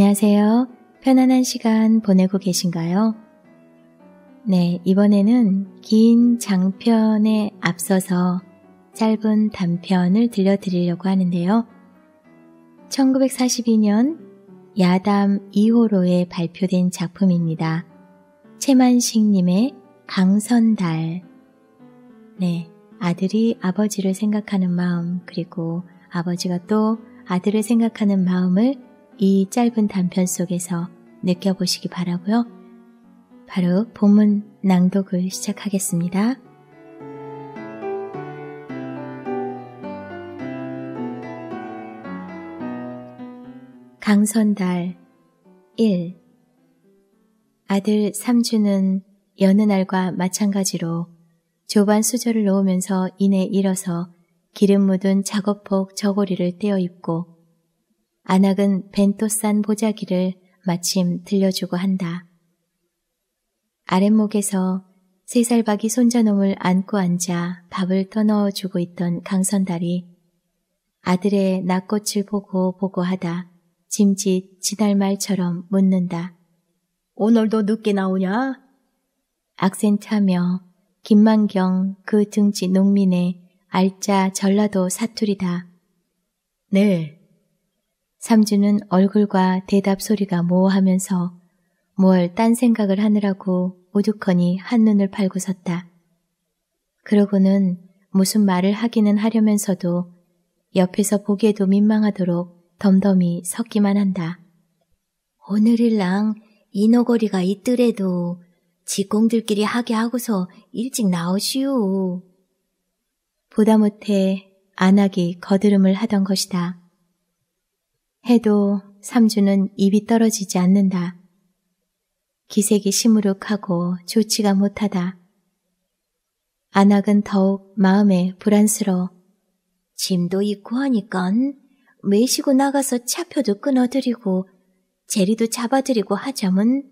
안녕하세요. 편안한 시간 보내고 계신가요? 네, 이번에는 긴 장편에 앞서서 짧은 단편을 들려드리려고 하는데요. 1942년 야담 2호로에 발표된 작품입니다. 최만식님의 강선달. 네, 아들이 아버지를 생각하는 마음, 그리고 아버지가 또 아들을 생각하는 마음을 이 짧은 단편 속에서 느껴보시기 바라고요. 바로 본문 낭독을 시작하겠습니다. 강선달 1 아들 삼주는 여느 날과 마찬가지로 조반 수저를 놓으면서 이내 일어서 기름 묻은 작업복 저고리를 떼어 입고 안악은 벤토산 보자기를 마침 들려주고 한다. 아랫목에서 세살박이 손자놈을 안고 앉아 밥을 터넣어주고 있던 강선달이 아들의 낙꽃을 보고 보고 하다 짐짓 지날 말처럼 묻는다. 오늘도 늦게 나오냐? 악센트하며 김만경 그 등지 농민의 알짜 전라도 사투리다. 네, 삼주는 얼굴과 대답 소리가 모호하면서 뭘 딴 생각을 하느라고 오두커니 한눈을 팔고 섰다. 그러고는 무슨 말을 하기는 하려면서도 옆에서 보기에도 민망하도록 덤덤히 섰기만 한다. 오늘일랑 이너거리가 있더래도 직공들끼리 하게 하고서 일찍 나오시오. 보다 못해 안하기 거드름을 하던 것이다. 해도 삼주는 입이 떨어지지 않는다. 기색이 시무룩하고 좋지가 못하다. 안악은 더욱 마음에 불안스러워. 짐도 있고 하니깐 매시고 나가서 차표도 끊어드리고 재리도 잡아드리고 하자면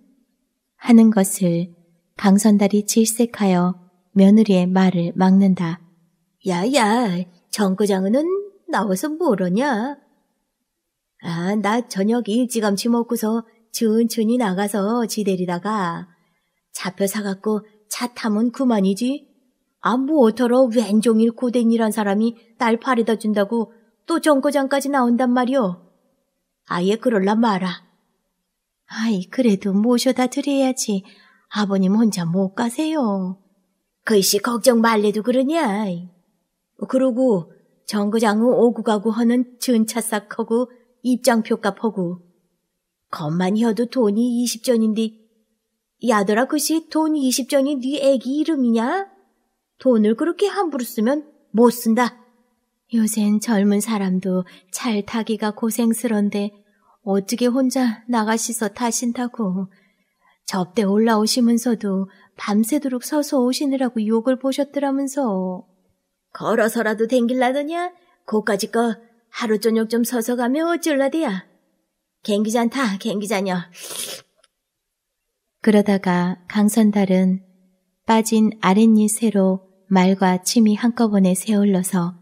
하는 것을 강선달이 질색하여 며느리의 말을 막는다. 야야, 정거장은 나와서 뭐러냐? 아, 나 저녁 일찌감치 먹고서 천천히 나가서 지데리다가 잡혀 사갖고 차 타면 그만이지. 아, 뭐 어터러 왼종일 고댕이란 사람이 딸 팔에다 준다고 또 정거장까지 나온단 말이오. 아예 그럴라 마라. 아이, 그래도 모셔다 드려야지. 아버님 혼자 못 가세요. 글씨 걱정 말래도 그러냐. 그러고 정거장은 오고 가고 하는 전차싹하고 입장표값 허고 겁만 혀도 돈이 20전인데 야더라 그시 돈 20전이 네 애기 이름이냐? 돈을 그렇게 함부로 쓰면 못 쓴다. 요샌 젊은 사람도 잘 타기가 고생스런데 어떻게 혼자 나가시서 타신다고. 접대 올라오시면서도 밤새도록 서서 오시느라고 욕을 보셨더라면서. 걸어서라도 댕길라더냐? 고까지 거 하루 저녁 좀 서서 가면 어쩔라디야. 갱기잔타, 갱기자녀. 그러다가 강선달은 빠진 아랫니 새로 말과 침이 한꺼번에 새올러서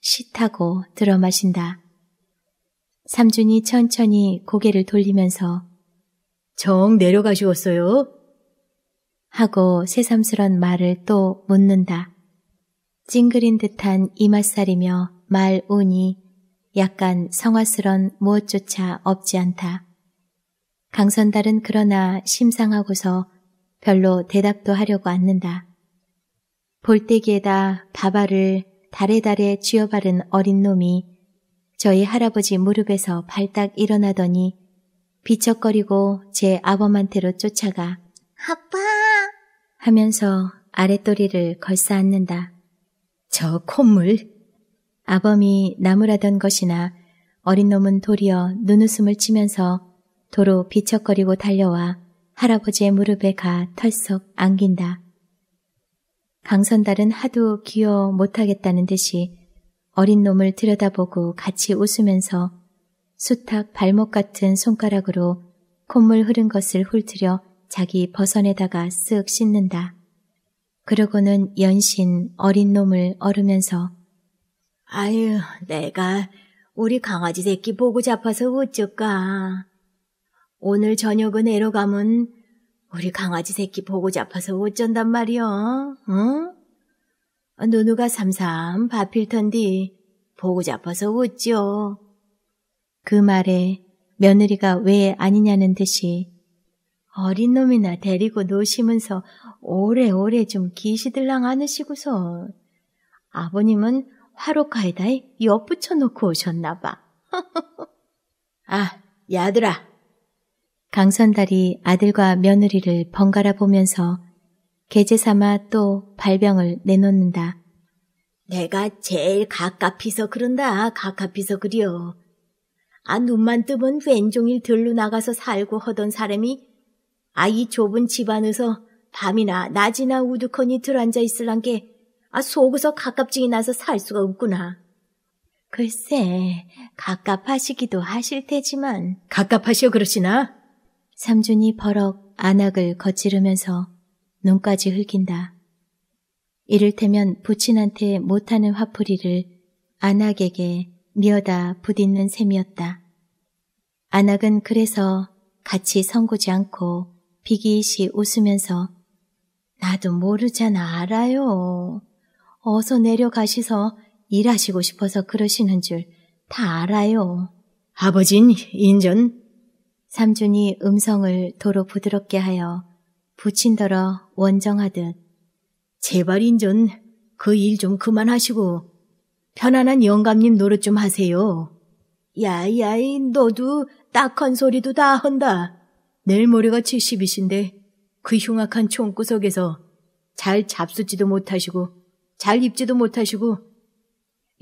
시타고 들어 마신다. 삼준이 천천히 고개를 돌리면서 정 내려가시었어요? 하고 새삼스런 말을 또 묻는다. 찡그린 듯한 이맛살이며 말 운이 약간 성화스런 무엇조차 없지 않다. 강선달은 그러나 심상하고서 별로 대답도 하려고 않는다. 볼때기에다 밥알을 달에달에 쥐어바른 어린 놈이 저희 할아버지 무릎에서 발딱 일어나더니 비척거리고 제 아범한테로 쫓아가 아빠 하면서 아랫도리를 걸싸앉는다저 콧물 아범이 나무라던 것이나 어린 놈은 도리어 눈웃음을 치면서 도로 비척거리고 달려와 할아버지의 무릎에 가 털썩 안긴다. 강선달은 하도 귀여워 못하겠다는 듯이 어린 놈을 들여다보고 같이 웃으면서 수탉 발목 같은 손가락으로 콧물 흐른 것을 훑으려 자기 벗어내다가쓱 씻는다. 그러고는 연신 어린 놈을 얼으면서 아유, 내가 우리 강아지 새끼 보고 잡아서 어쩔까. 오늘 저녁은 애로 가면 우리 강아지 새끼 보고 잡아서 어쩐단 말이여, 응? 아, 누누가 삼삼 밥필 텐디 보고 잡아서 웃죠. 그 말에 며느리가 왜 아니냐는 듯이 어린 놈이나 데리고 노시면서 오래오래 좀 기시들랑 안으시고서 아버님은 하루카에다에 엿붙여 놓고 오셨나 봐. 아, 야들아. 강선달이 아들과 며느리를 번갈아 보면서 계제 삼아 또 발병을 내놓는다. 내가 제일 가깝이서 그런다. 가깝이서 그려. 아 눈만 뜨면 왼종일 들로 나가서 살고 허던 사람이 아이 좁은 집안에서 밤이나 낮이나 우두커니 들어앉아 있을란 게 아, 속어서 가깝증이 나서 살 수가 없구나. 글쎄, 갑갑하시기도 하실 테지만. 갑갑하시오 그러시나? 삼준이 버럭 안악을 거치르면서 눈까지 흘긴다. 이를테면 부친한테 못하는 화풀이를 안악에게 미어다 부딪는 셈이었다. 안악은 그래서 같이 성구지 않고 비기시 웃으면서 나도 모르잖아 알아요. 어서 내려가시서 일하시고 싶어서 그러시는 줄 다 알아요. 아버진 인전? 삼준이 음성을 도로 부드럽게 하여 부친더러 원정하듯 제발 인전 그 일 좀 그만하시고 편안한 영감님 노릇 좀 하세요. 야야이 너도 딱한 소리도 다 한다. 내일 모레가 70이신데 그 흉악한 총구석에서 잘 잡수지도 못하시고 잘 입지도 못하시고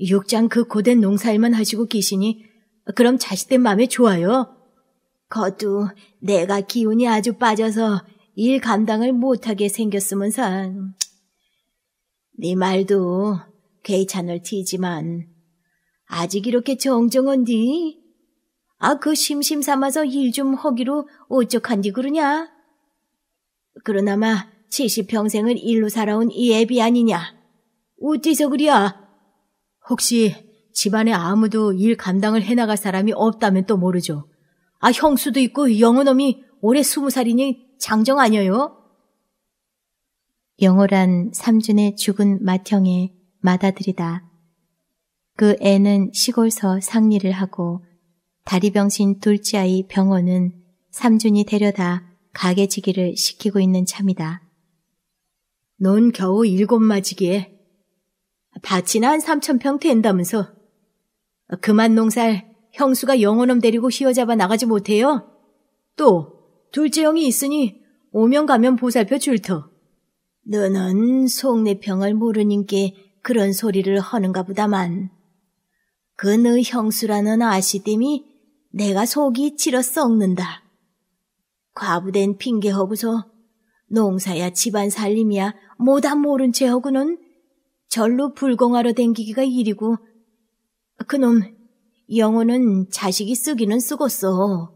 육장 그 고된 농사일만 하시고 계시니 그럼 자식된 마음에 좋아요. 거두 내가 기운이 아주 빠져서 일 감당을 못하게 생겼으면 산. 네 말도 괜찮을 티지만 아직 이렇게 정정한디? 아, 그 심심 삼아서 일 좀 허기로 어쩌한디 그러냐? 그러나마 칠십 평생을 일로 살아온 이 애비 아니냐? 어째서 그리야? 혹시 집안에 아무도 일 감당을 해나갈 사람이 없다면 또 모르죠. 아 형수도 있고 영어놈이 올해 스무 살이니 장정 아니에요? 영호란 삼준의 죽은 맏형의 맏아들이다. 그 애는 시골서 상리를 하고 다리병신 둘째 아이 병호는 삼준이 데려다 가게지기를 시키고 있는 참이다. 넌 겨우 일곱 마지기에 다치나 한 3천평 된다면서. 그만 농살 형수가 영원놈 데리고 휘어잡아 나가지 못해요. 또 둘째 형이 있으니 오면 가면 보살펴 줄터. 너는 속내평을 모르님께 그런 소리를 하는가 보다만 그 너 형수라는 아시 땜이 내가 속이 치러 썩는다. 과부된 핑계허고서 농사야 집안 살림이야 뭐다 모른 채허고는 절로 불공하러 댕기기가 일이고 그놈 영혼은 자식이 쓰기는 쓰고써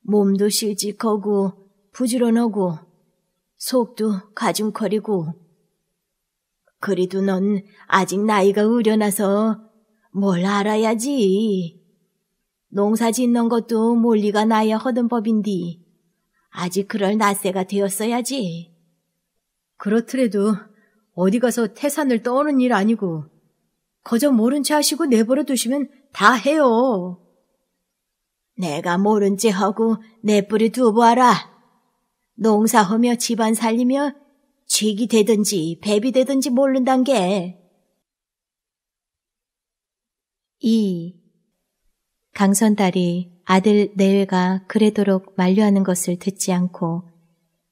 몸도 실직하고 부지런하고 속도 가중거리고 그래도넌 아직 나이가 의려나서 뭘 알아야지. 농사 짓는 것도 몰리가 나야 허든 법인디 아직 그럴 나세가 되었어야지. 그렇더라도 어디 가서 태산을 떠오는 일 아니고 거저 모른 체 하시고 내버려 두시면 다 해요. 내가 모른 체 하고 내 뿌리 두어보아라 농사하며 집안 살리며 쥐기 되든지 배비 되든지 모른단 게. 2. 강선 달이 아들 내외가 그래도록 만류하는 것을 듣지 않고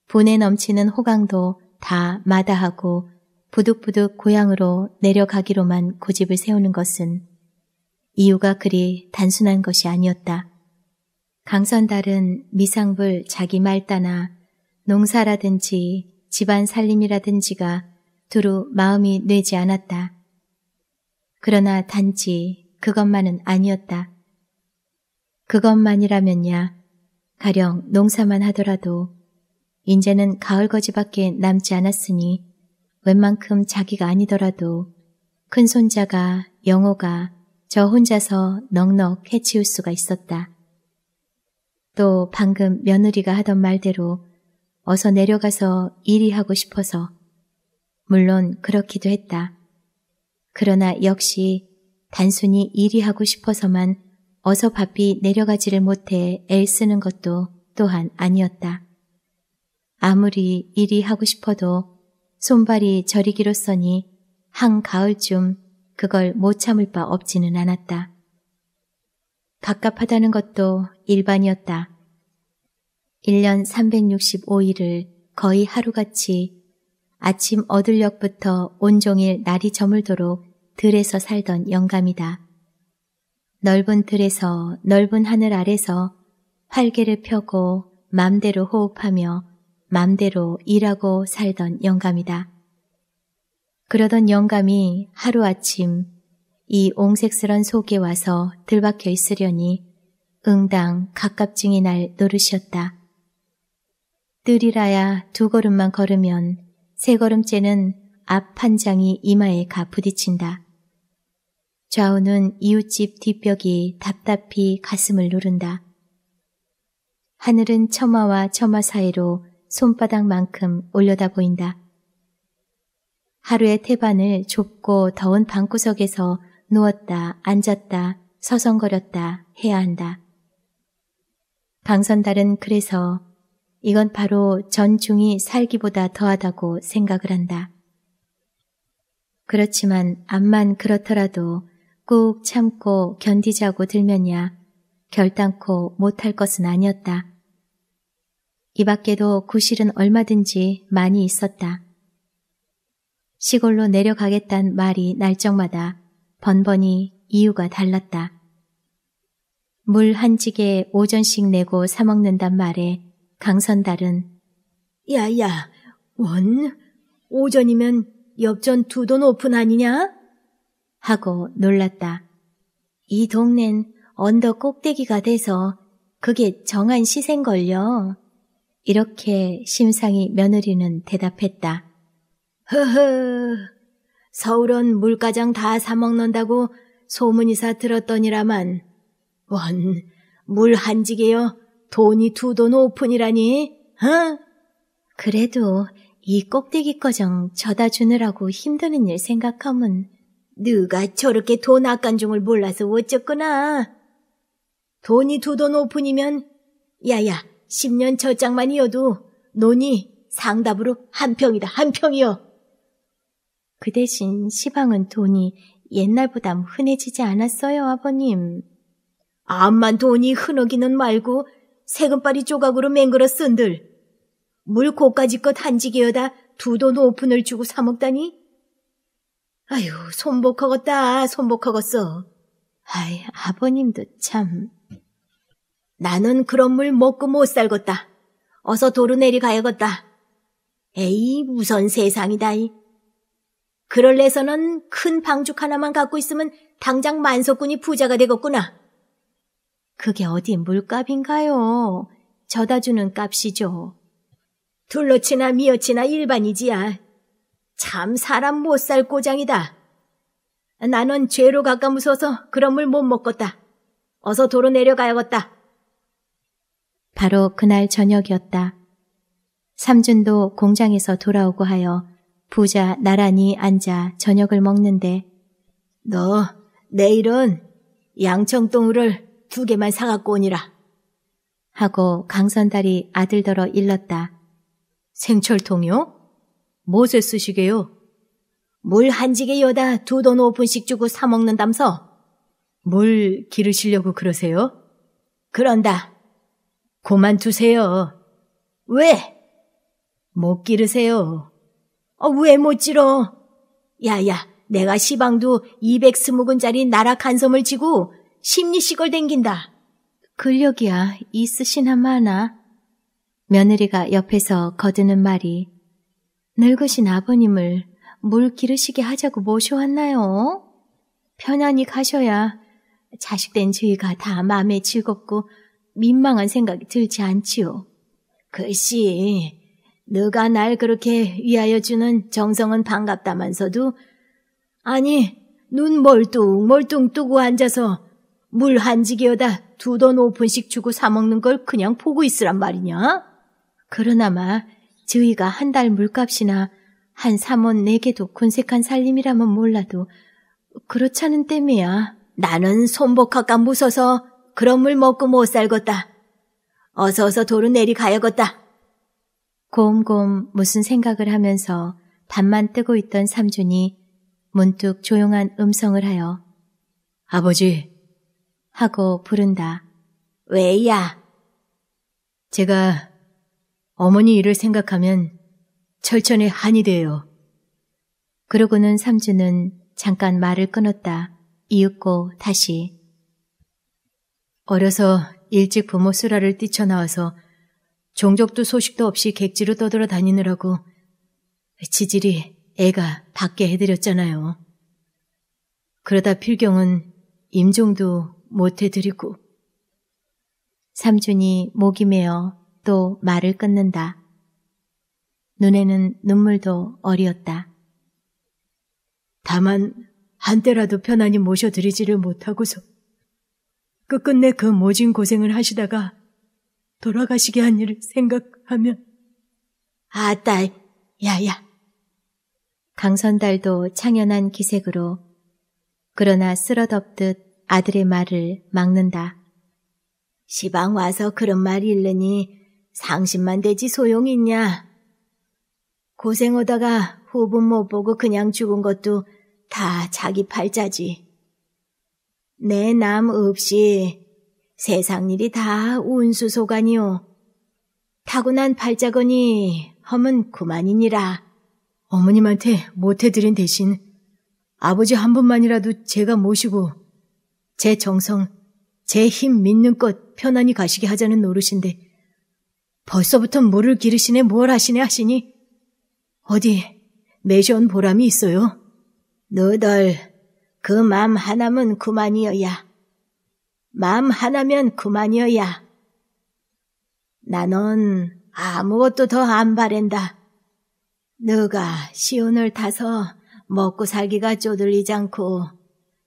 분에 넘치는 호강도 다 마다하고 부득부득 고향으로 내려가기로만 고집을 세우는 것은 이유가 그리 단순한 것이 아니었다. 강선달은 미상불 자기 말따나 농사라든지 집안 살림이라든지가 두루 마음이 뇌지 않았다. 그러나 단지 그것만은 아니었다. 그것만이라면야 가령 농사만 하더라도 이제는 가을 거지밖에 남지 않았으니 웬만큼 자기가 아니더라도 큰 손자가 영호가 저 혼자서 넉넉 해치울 수가 있었다. 또 방금 며느리가 하던 말대로 어서 내려가서 일이 하고 싶어서 물론 그렇기도 했다. 그러나 역시 단순히 일이 하고 싶어서만 어서 바삐 내려가지를 못해 애 쓰는 것도 또한 아니었다. 아무리 일이 하고 싶어도 손발이 저리기로서니 한 가을쯤 그걸 못 참을 바 없지는 않았다. 갑갑하다는 것도 일반이었다. 1년 365일을 거의 하루같이 아침 어들녘부터 온종일 날이 저물도록 들에서 살던 영감이다. 넓은 들에서 넓은 하늘 아래서 활개를 펴고 맘대로 호흡하며 맘대로 일하고 살던 영감이다. 그러던 영감이 하루아침 이 옹색스런 속에 와서 들박혀 있으려니 응당 갑갑증이 날 노릇이었다. 뜰이라야 두 걸음만 걸으면 세 걸음째는 앞 한 장이 이마에 가 부딪힌다. 좌우는 이웃집 뒷벽이 답답히 가슴을 누른다. 하늘은 처마와 처마 사이로 손바닥만큼 올려다 보인다. 하루의 태반을 좁고 더운 방구석에서 누웠다 앉았다 서성거렸다 해야 한다. 강선달은 그래서 이건 바로 전중이 살기보다 더하다고 생각을 한다. 그렇지만 암만 그렇더라도 꾹 참고 견디자고 들면야 결단코 못할 것은 아니었다. 이 밖에도 구실은 얼마든지 많이 있었다. 시골로 내려가겠단 말이 날적마다 번번이 이유가 달랐다. 물 한 지게 오전씩 내고 사 먹는단 말에 강선달은 야야 원 오전이면 엽전 두 돈 오픈 아니냐? 하고 놀랐다. 이 동넨 언덕 꼭대기가 돼서 그게 정한 시생걸요 이렇게 심상이 며느리는 대답했다. 허허, 서울은 물가장 다 사먹는다고 소문이사 들었더니라만. 원, 물한 지게요. 돈이 두 돈 오픈이라니, 어? 그래도 이 꼭대기 거정 저다 주느라고 힘드는 일 생각하면 누가 저렇게 돈 아깐 줄을 몰라서 어쨌구나 돈이 두 돈 오픈이면 야야 10년 저장만이어도 논이 상답으로 한 평이다, 한 평이요. 그 대신 시방은 돈이 옛날보다 흔해지지 않았어요, 아버님. 암만 돈이 흔하기는 말고 세금빨이 조각으로 맹글어 쓴들. 물 고까지껏 한지기여다 두 돈 오픈을 주고 사 먹다니? 아유, 손복하겄다, 손복하겄어. 아이, 아버님도 참. 나는 그런 물 먹고 못 살겄다. 어서 도로 내려가야겄다 에이, 무선 세상이다이. 그럴래서는 큰 방죽 하나만 갖고 있으면 당장 만석군이 부자가 되겠구나. 그게 어디 물값인가요? 저다 주는 값이죠. 둘러치나 미어치나 일반이지야. 참 사람 못살 꼬장이다. 나는 죄로 가까 무서워서 그런 물 못 먹겠다. 어서 도로 내려가야겠다. 바로 그날 저녁이었다. 삼준도 공장에서 돌아오고 하여 부자 나란히 앉아 저녁을 먹는데 너 내일은 양청동우를 두 개만 사갖고 오니라 하고 강선달이 아들더러 일렀다. 생철통이요? 무에 쓰시게요? 물 한지게 여다 두 돈오픈씩 주고 사먹는담서. 물 기르시려고 그러세요? 그런다. 고만두세요. 왜? 못 기르세요. 어, 왜 못 지러 야야, 내가 시방도 220근짜리 나라 간섬을 지고 심리시골 댕긴다. 근력이야, 있으시나 마나. 며느리가 옆에서 거드는 말이 늙으신 아버님을 물 기르시게 하자고 모셔왔나요? 편안히 가셔야 자식된 저희가 다 마음에 즐겁고 민망한 생각이 들지 않지요. 글씨, 네가날 그렇게 위하여 주는 정성은 반갑다면서도 아니 눈 멀뚱 멀뚱 뜨고 앉아서 물 한 지기여다 두 돈 오픈씩 주고 사 먹는 걸 그냥 보고 있으란 말이냐? 그러나마 저희가 한 달 물값이나 한삼원내게도 군색한 살림이라면 몰라도 그렇자은 땜이야. 나는 손복학과 무서서 그런 물 먹고 못 살겄다. 어서 어서 도로 내리가야겄다. 곰곰 무슨 생각을 하면서 밤만 뜨고 있던 삼촌이 문득 조용한 음성을 하여 아버지 하고 부른다. 왜야? 제가 어머니 일을 생각하면 철천에 한이 돼요. 그러고는 삼촌은 잠깐 말을 끊었다. 이윽고 다시 어려서 일찍 부모 수라를 뛰쳐나와서 종족도 소식도 없이 객지로 떠돌아 다니느라고 지질이 애가 밖에 해드렸잖아요. 그러다 필경은 임종도 못해드리고 삼촌이 목이 메어 또 말을 끊는다. 눈에는 눈물도 어리었다. 다만 한때라도 편안히 모셔드리지를 못하고서 끝끝내 그 모진 고생을 하시다가 돌아가시게 한 일을 생각하면 아, 딸, 야야. 강선달도 창연한 기색으로 그러나 쓸어덮듯 아들의 말을 막는다. 시방 와서 그런 말 일르니 상심만 되지 소용 있냐. 고생 오다가 후분 못 보고 그냥 죽은 것도 다 자기 팔자지. 내남 없이 세상 일이 다 운수소관이요. 타고난 팔자거니 험은 그만이니라. 어머님한테 못해드린 대신 아버지 한 분만이라도 제가 모시고 제 정성, 제 힘 믿는 것 편안히 가시게 하자는 노릇인데 벌써부터 물을 기르시네 뭘 하시네 하시니 어디 매셔온 보람이 있어요. 너덜 그맘 하나면 그만이어야. 맘 하나면 그만이어야. 나는 아무것도 더 안 바랜다. 너가 시운을 타서 먹고 살기가 쪼들리지 않고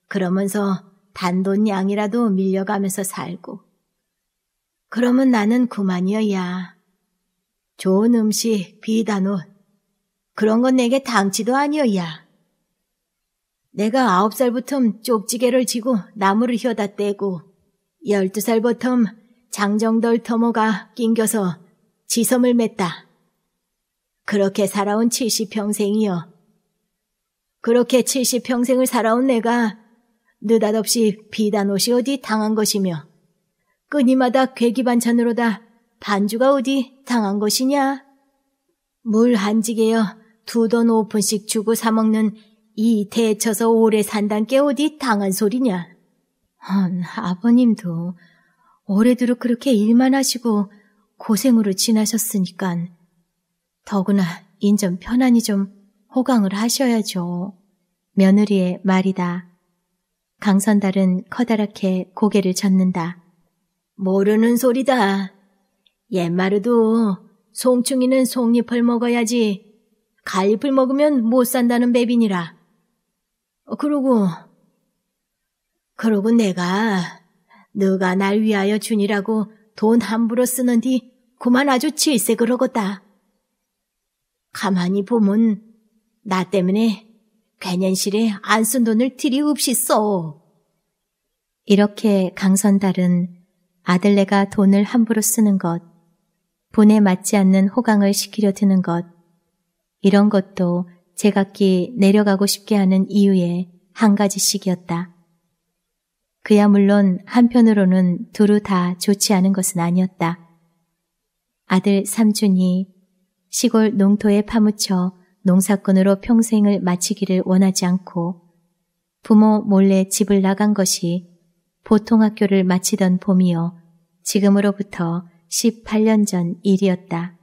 그러면서 단돈 양이라도 밀려가면서 살고 그러면 나는 그만이어야. 좋은 음식, 비단 옷 그런 건 내게 당치도 아니어야. 내가 아홉 살부터 쪽지개를 지고 나무를 휘어다 떼고 열두 살부터 장정덜 터모가 낑겨서 지섬을 맸다. 그렇게 살아온 70평생이여. 그렇게 70평생을 살아온 내가 느닷없이 비단 옷이 어디 당한 것이며 끊니마다 괴기 반찬으로다 반주가 어디 당한 것이냐. 물 한 지게여 두 돈 오픈씩 주고 사먹는 이 대쳐서 오래 산단 게 어디 당한 소리냐? 헌, 음, 아버님도 오래도록 그렇게 일만 하시고 고생으로 지나셨으니깐 더구나 인전 편안히 좀 호강을 하셔야죠. 며느리의 말이다. 강선달은 커다랗게 고개를 젓는다. 모르는 소리다. 옛말에도 송충이는 송잎을 먹어야지 갈잎을 먹으면 못 산다는 배빈이라. 어, 그러고, 그러고 내가 너가 날 위하여 준이라고 돈 함부로 쓰는디 그만 아주 질색을 하고다 가만히 보면 나 때문에 괜연실에 안 쓴 돈을 틀이 없이 써. 이렇게 강선달은 아들네가 돈을 함부로 쓰는 것, 분에 맞지 않는 호강을 시키려 드는 것, 이런 것도 제각기 내려가고 싶게 하는 이유의 한 가지씩이었다. 그야 물론 한편으로는 두루 다 좋지 않은 것은 아니었다. 아들 삼촌이 시골 농토에 파묻혀 농사꾼으로 평생을 마치기를 원하지 않고 부모 몰래 집을 나간 것이 보통 학교를 마치던 봄이요. 지금으로부터 18년 전 일이었다.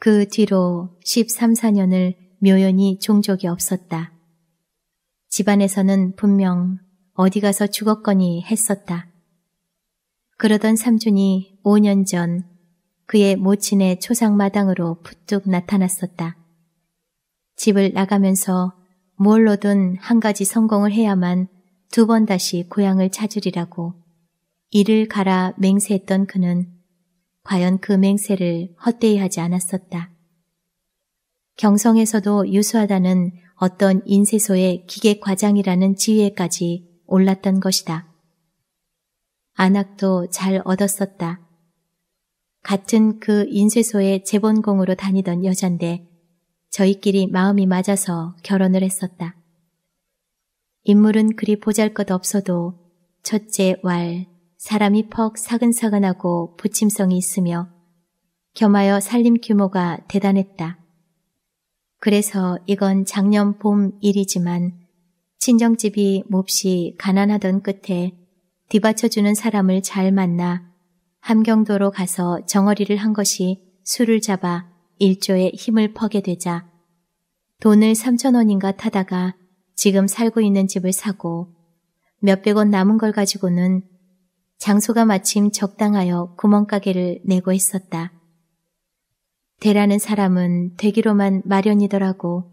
그 뒤로 13, 4년을 묘연히 종족이 없었다. 집안에서는 분명 어디 가서 죽었거니 했었다. 그러던 삼촌이 5년 전 그의 모친의 초상마당으로 부뚝 나타났었다. 집을 나가면서 뭘로든 한 가지 성공을 해야만 두 번 다시 고향을 찾으리라고 이를 갈아 맹세했던 그는 과연 그 맹세를 헛되이 하지 않았었다. 경성에서도 유수하다는 어떤 인쇄소의 기계과장이라는 지위에까지 올랐던 것이다. 안학도 잘 얻었었다. 같은 그 인쇄소의 재본공으로 다니던 여잔데 저희끼리 마음이 맞아서 결혼을 했었다. 인물은 그리 보잘 것 없어도 첫째 왈, 사람이 퍽 사근사근하고 부침성이 있으며 겸하여 살림 규모가 대단했다. 그래서 이건 작년 봄 일이지만 친정집이 몹시 가난하던 끝에 뒤받쳐주는 사람을 잘 만나 함경도로 가서 정어리를 한 것이 술을 잡아 일조에 힘을 퍼게 되자 돈을 3천 원인가 타다가 지금 살고 있는 집을 사고 몇백 원 남은 걸 가지고는 장소가 마침 적당하여 구멍가게를 내고 있었다. 대라는 사람은 되기로만 마련이더라고.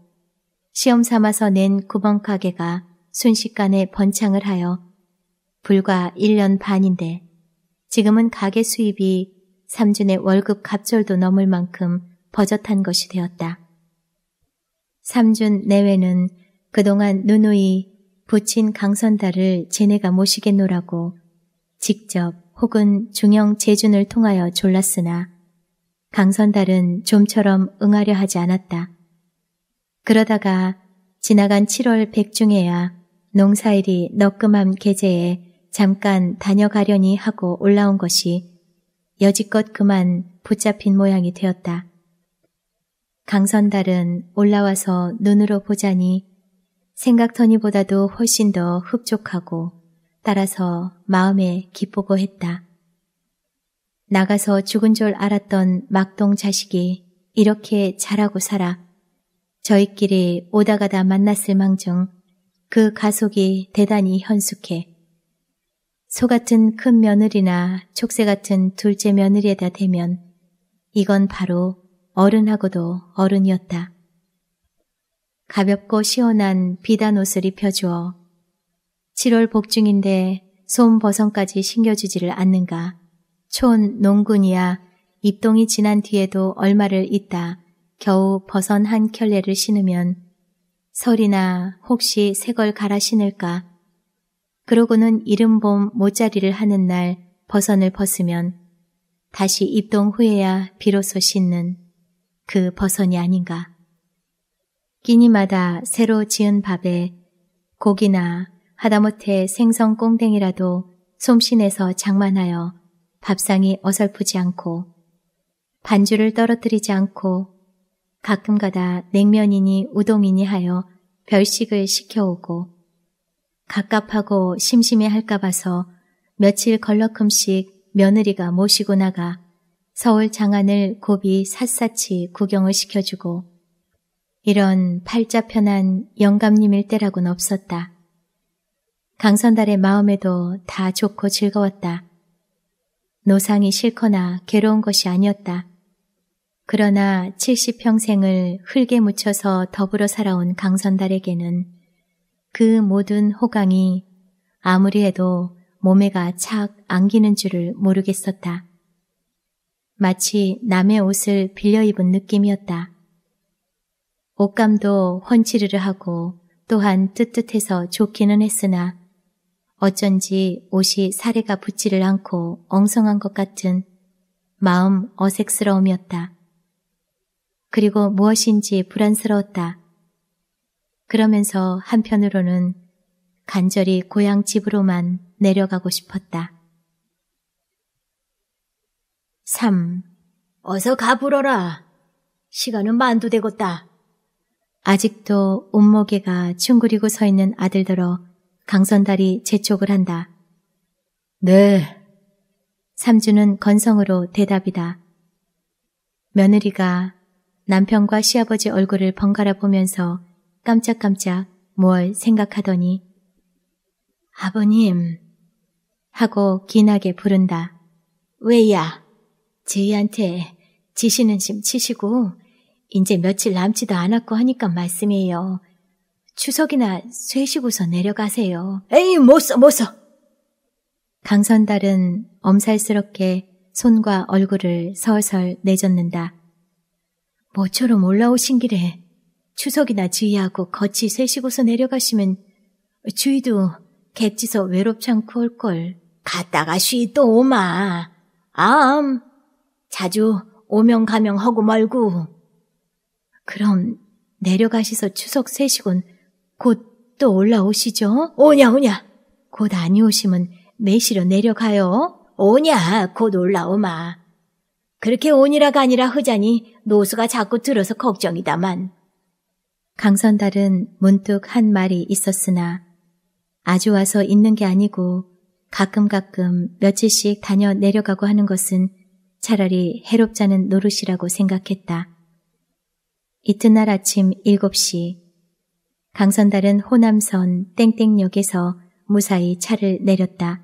시험 삼아서 낸 구멍가게가 순식간에 번창을 하여 불과 1년 반인데 지금은 가게 수입이 3준의 월급 갑절도 넘을 만큼 버젓한 것이 되었다. 3준 내외는 그동안 누누이 부친 강선다를 제네가 모시겠노라고 직접 혹은 중형 재준을 통하여 졸랐으나 강선달은 좀처럼 응하려 하지 않았다. 그러다가 지나간 7월 백중에야 농사일이 너끔함 계제에 잠깐 다녀가려니 하고 올라온 것이 여지껏 그만 붙잡힌 모양이 되었다. 강선달은 올라와서 눈으로 보자니 생각터니보다도 훨씬 더 흡족하고 따라서 마음에 기쁘고 했다. 나가서 죽은 줄 알았던 막동 자식이 이렇게 자라고 살아 저희끼리 오다가다 만났을 망정 그 가속이 대단히 현숙해. 소 같은 큰 며느리나 촉새 같은 둘째 며느리에다 대면 이건 바로 어른하고도 어른이었다. 가볍고 시원한 비단 옷을 입혀주어 7월 복중인데 솜버선까지 신겨주지를 않는가. 촌 농군이야 입동이 지난 뒤에도 얼마를 있다 겨우 벗선한 켤레를 신으면 설이나 혹시 새 걸 갈아 신을까 그러고는 이른봄 모자리를 하는 날 버선을 벗으면 다시 입동 후에야 비로소 신는 그 버선이 아닌가. 끼니마다 새로 지은 밥에 고기나 하다못해 생선 꽁댕이라도 솜씨내서 장만하여 밥상이 어설프지 않고 반주를 떨어뜨리지 않고 가끔가다 냉면이니 우동이니 하여 별식을 시켜오고 갑갑하고 심심해 할까 봐서 며칠 걸러큼씩 며느리가 모시고 나가 서울 장안을 고비 샅샅이 구경을 시켜주고 이런 팔자 편한 영감님일 때라곤 없었다. 강선달의 마음에도 다 좋고 즐거웠다. 노상이 싫거나 괴로운 것이 아니었다. 그러나 70평생을 흙에 묻혀서 더불어 살아온 강선달에게는 그 모든 호강이 아무리 해도 몸에가 착 안기는 줄을 모르겠었다. 마치 남의 옷을 빌려 입은 느낌이었다. 옷감도 헌치르르 하고 또한 뜨뜻해서 좋기는 했으나 어쩐지 옷이 사례가 붙지를 않고 엉성한 것 같은 마음 어색스러움이었다. 그리고 무엇인지 불안스러웠다. 그러면서 한편으로는 간절히 고향 집으로만 내려가고 싶었다. 3. 어서 가불어라. 시간은 만두 되겠다 아직도 옷목에가 충그리고서 있는 아들더러 강선달이 재촉을 한다. 네. 삼주는 건성으로 대답이다. 며느리가 남편과 시아버지 얼굴을 번갈아 보면서 깜짝깜짝 뭘 생각하더니 아버님 하고 기나게 부른다. 왜야? 제이한테 지시는 심 치시고 이제 며칠 남지도 않았고 하니까 말씀이에요. 추석이나 쇠시고서 내려가세요. 에이, 못 써, 못 써. 강선달은 엄살스럽게 손과 얼굴을 서서 내젓는다. 모처럼 올라오신 길에 추석이나 주의하고 거치 쇠시고서 내려가시면 주의도 객지서 외롭지 않고 올걸. 갔다가 쉬 또 오마. 암. 자주 오명 가명 하고 말고. 그럼 내려가시서 추석 쇠시곤 곧또 올라오시죠? 오냐, 오냐. 곧 아니오시면 매시로 내려가요. 오냐, 곧 올라오마. 그렇게 오니라가 아니라 흐자니 노수가 자꾸 들어서 걱정이다만. 강선달은 문득 한 말이 있었으나 아주 와서 있는 게 아니고 가끔 가끔 며칠씩 다녀 내려가고 하는 것은 차라리 해롭자는 노릇이라고 생각했다. 이튿날 아침 7시 강선달은 호남선 땡땡역에서 무사히 차를 내렸다.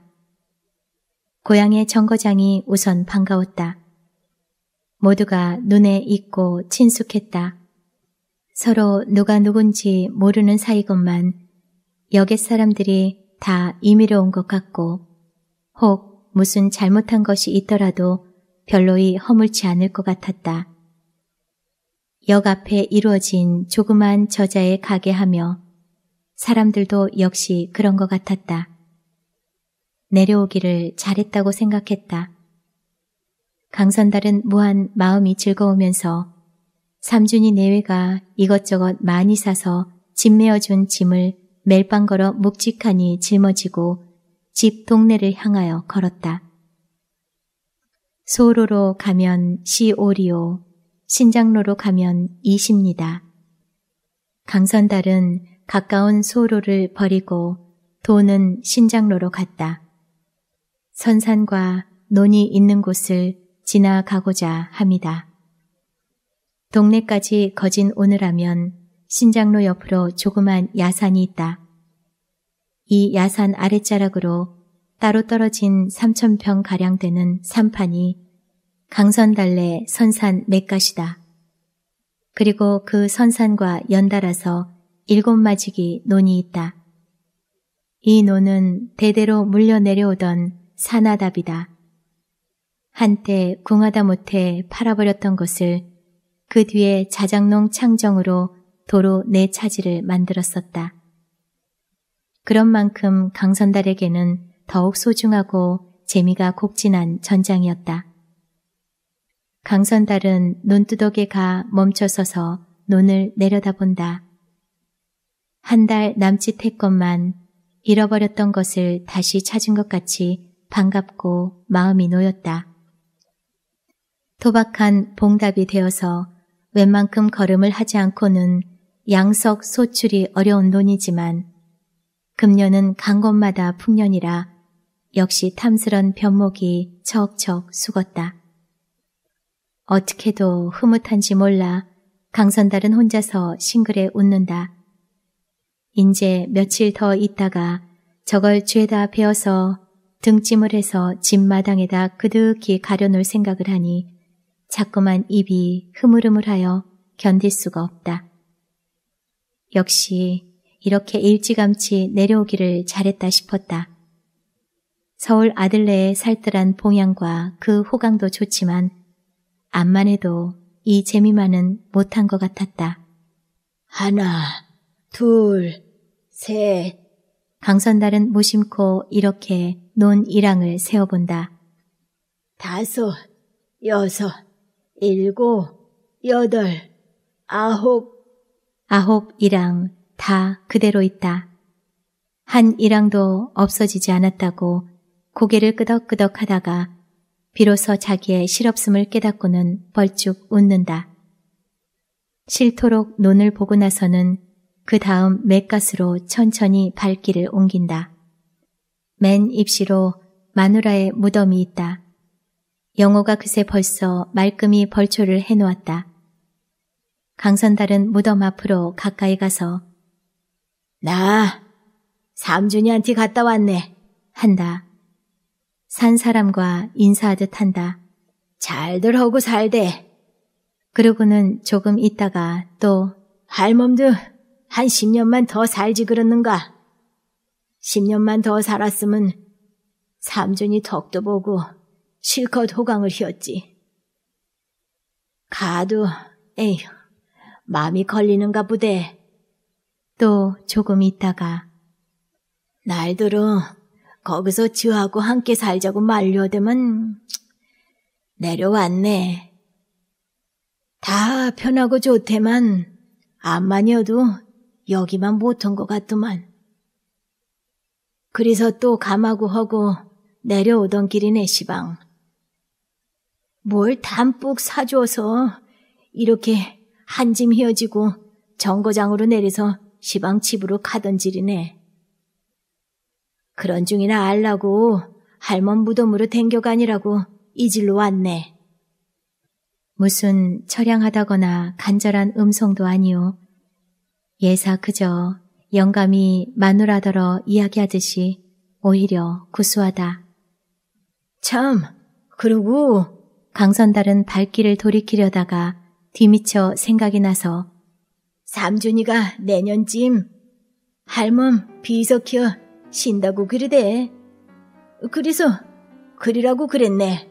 고향의 정거장이 우선 반가웠다. 모두가 눈에 익고 친숙했다. 서로 누가 누군지 모르는 사이건만 여객 사람들이 다 임의로 온것 같고 혹 무슨 잘못한 것이 있더라도 별로이 허물지 않을 것 같았다. 역 앞에 이루어진 조그만 저자의 가게하며 사람들도 역시 그런 것 같았다. 내려오기를 잘했다고 생각했다. 강선달은 무한 마음이 즐거우면서 삼준이 내외가 이것저것 많이 사서 짐 메어준 짐을 멜빵 걸어 묵직하니 짊어지고 집 동네를 향하여 걸었다. 소로로 가면 시오리오, 신장로로 가면 2 0니다 강선달은 가까운 소로를 버리고 도는 신장로로 갔다. 선산과 논이 있는 곳을 지나가고자 합니다. 동네까지 거진 오늘하면 신장로 옆으로 조그만 야산이 있다. 이 야산 아랫자락으로 따로 떨어진 3천평 가량 되는 산판이 강선달래 선산 맥가시다 그리고 그 선산과 연달아서 일곱 마지기 논이 있다. 이 논은 대대로 물려 내려오던 산하답이다. 한때 궁하다 못해 팔아버렸던 것을 그 뒤에 자작농 창정으로 도로 내 네 차지를 만들었었다. 그런 만큼 강선달에게는 더욱 소중하고 재미가 곡진한 전장이었다. 강선달은 논두덕에 가 멈춰서서 논을 내려다본다. 한 달 남짓했건만 잃어버렸던 것을 다시 찾은 것 같이 반갑고 마음이 놓였다. 토박한 봉답이 되어서 웬만큼 걸음을 하지 않고는 양석 소출이 어려운 논이지만 금년은 강곳마다 풍년이라 역시 탐스런 변목이 척척 숙었다. 어떻게도 흐뭇한지 몰라 강선달은 혼자서 싱글에 웃는다. 인제 며칠 더 있다가 저걸 죄다 베어서 등짐을 해서 집 마당에다 그득히 가려놓을 생각을 하니 자꾸만 입이 흐물흐물하여 견딜 수가 없다. 역시 이렇게 일찌감치 내려오기를 잘했다 싶었다. 서울 아들내의 살뜰한 봉양과 그 호강도 좋지만 암만 해도 이 재미만은 못한 것 같았다. 하나, 둘, 셋. 강선달은 무심코 이렇게 논일항을 세어본다. 다섯, 여섯, 일곱, 여덟, 아홉. 아홉 이랑 다 그대로 있다. 한일항도 없어지지 않았다고 고개를 끄덕끄덕 하다가 비로소 자기의 실없음을 깨닫고는 벌쭉 웃는다. 싫도록 논을 보고 나서는 그 다음 맥가스로 천천히 발길을 옮긴다. 맨 입시로 마누라의 무덤이 있다. 영호가 그새 벌써 말끔히 벌초를 해놓았다. 강선달은 무덤 앞으로 가까이 가서 나 삼준이한테 갔다 왔네 한다. 산 사람과 인사하듯 한다. 잘들 하고 살대. 그러고는 조금 있다가 또 할멈들 한 10년만 더 살지 그러는가. 10년만 더 살았으면 삼촌이 덕도 보고 실컷 호강을 휘었지. 가도 에휴 마음이 걸리는가 보대. 또 조금 있다가 날들은 거기서 저하고 함께 살자고 말려대면 내려왔네. 다 편하고 좋대만 안만이어도 여기만 못한 것 같더만. 그래서 또 감하고 하고 내려오던 길이네 시방. 뭘 담뿍 사줘서 이렇게 한 짐 헤어지고 정거장으로 내려서 시방 집으로 가던 질이네. 그런 중이나 알라고 할멈 무덤으로 댕겨가니라고 이 질로 왔네. 무슨 처량하다거나 간절한 음성도 아니요. 예사 그저 영감이 마누라더러 이야기하듯이 오히려 구수하다. 참, 그러고 강선달은 발길을 돌이키려다가 뒤미쳐 생각이 나서 삼준이가 내년쯤 할멈 비석혀 신다고 그리대. 그래서 그리라고 그랬네.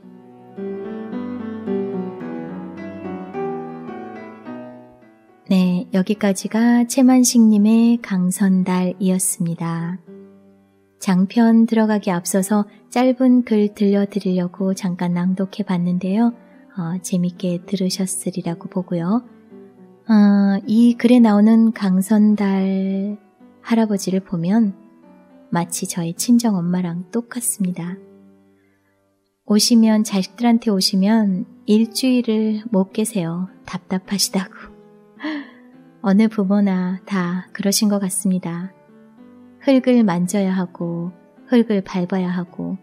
네, 여기까지가 채만식님의 강선달이었습니다. 장편 들어가기 앞서서 짧은 글 들려드리려고 잠깐 낭독해 봤는데요. 어, 재밌게 들으셨으리라고 보고요. 어, 이 글에 나오는 강선달 할아버지를 보면 마치 저의 친정 엄마랑 똑같습니다. 오시면 자식들한테 오시면 일주일을 못 계세요. 답답하시다고. 어느 부모나 다 그러신 것 같습니다. 흙을 만져야 하고 흙을 밟아야 하고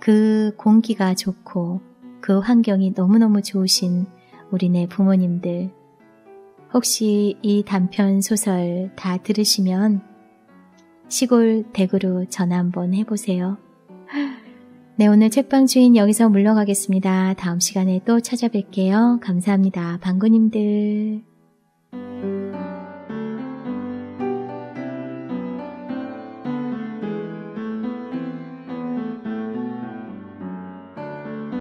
그 공기가 좋고 그 환경이 너무너무 좋으신 우리네 부모님들 혹시 이 단편 소설 다 들으시면 시골 대구로 전화 한번 해보세요. 네, 오늘 책방 주인 여기서 물러가겠습니다. 다음 시간에 또 찾아뵐게요. 감사합니다. 방구님들.